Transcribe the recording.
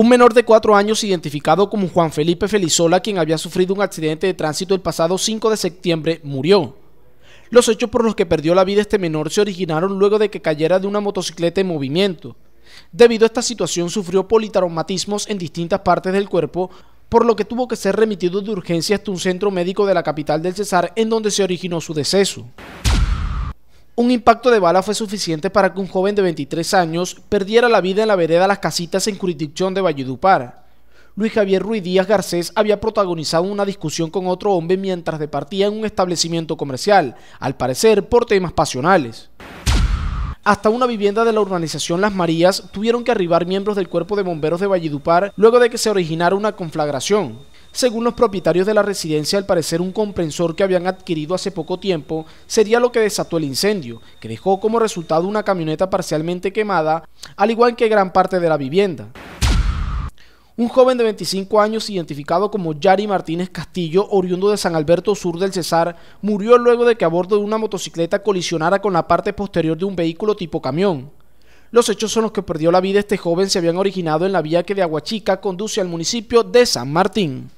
Un menor de cuatro años identificado como Juan Felipe Felizola, quien había sufrido un accidente de tránsito el pasado 5 de septiembre, murió. Los hechos por los que perdió la vida este menor se originaron luego de que cayera de una motocicleta en movimiento. Debido a esta situación sufrió politraumatismos en distintas partes del cuerpo, por lo que tuvo que ser remitido de urgencia hasta un centro médico de la capital del Cesar en donde se originó su deceso. Un impacto de bala fue suficiente para que un joven de 23 años perdiera la vida en la vereda Las Casitas en jurisdicción de Valledupar. Luis Javier Ruiz Díaz Garcés había protagonizado una discusión con otro hombre mientras departía en un establecimiento comercial, al parecer por temas pasionales. Hasta una vivienda de la urbanización Las Marías tuvieron que arribar miembros del cuerpo de bomberos de Valledupar luego de que se originara una conflagración. Según los propietarios de la residencia, al parecer un comprensor que habían adquirido hace poco tiempo sería lo que desató el incendio, que dejó como resultado una camioneta parcialmente quemada, al igual que gran parte de la vivienda. Un joven de 25 años, identificado como Yari Martínez Castillo, oriundo de San Alberto Sur del Cesar, murió luego de que a bordo de una motocicleta colisionara con la parte posterior de un vehículo tipo camión. Los hechos son los que perdió la vida este joven se habían originado en la vía que de Aguachica conduce al municipio de San Martín.